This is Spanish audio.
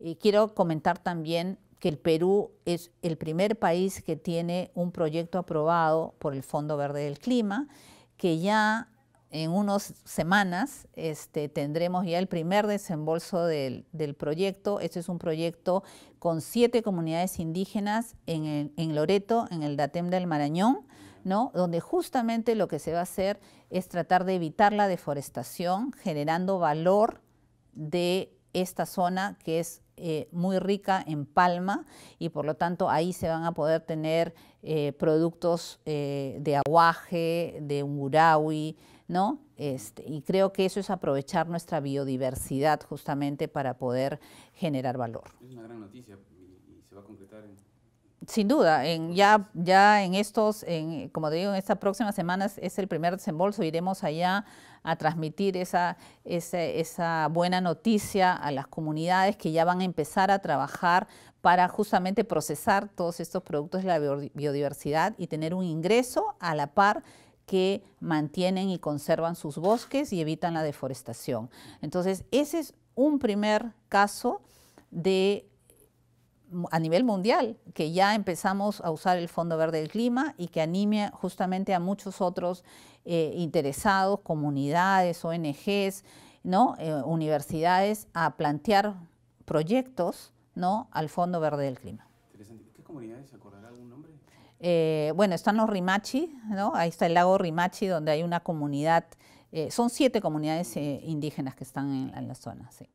Y eh, quiero comentar también que el Perú es el primer país que tiene un proyecto aprobado por el Fondo Verde del Clima, que ya en unas semanas este, tendremos ya el primer desembolso del, proyecto. Este es un proyecto con siete comunidades indígenas en, Loreto, en el Datem del Marañón, donde justamente lo que se va a hacer es tratar de evitar la deforestación generando valor de esta zona que es eh, muy rica en palma y por lo tanto ahí se van a poder tener eh, productos eh, de aguaje, de ungurawi, ¿no? Este, y creo que eso es aprovechar nuestra biodiversidad justamente para poder generar valor. Es una gran noticia y se va a concretar en sin duda, en, ya, ya en estos, como te digo, en estas próximas semanas es el primer desembolso, iremos allá a transmitir esa, buena noticia a las comunidades que ya van a empezar a trabajar para justamente procesar todos estos productos de la biodiversidad y tener un ingreso a la par que mantienen y conservan sus bosques y evitan la deforestación. Entonces, ese es un primer caso de a nivel mundial, que ya empezamos a usar el Fondo Verde del Clima y que anime justamente a muchos otros eh, interesados, comunidades, ONGs, ¿no? Eh, universidades, a plantear proyectos ¿no? al Fondo Verde del Clima. ¿Qué comunidades? ¿Se acordará algún nombre? Eh, bueno, están los Rimachi, ¿no? ahí está el lago Rimachi, donde hay una comunidad, son siete comunidades indígenas que están en, en la zona. Sí.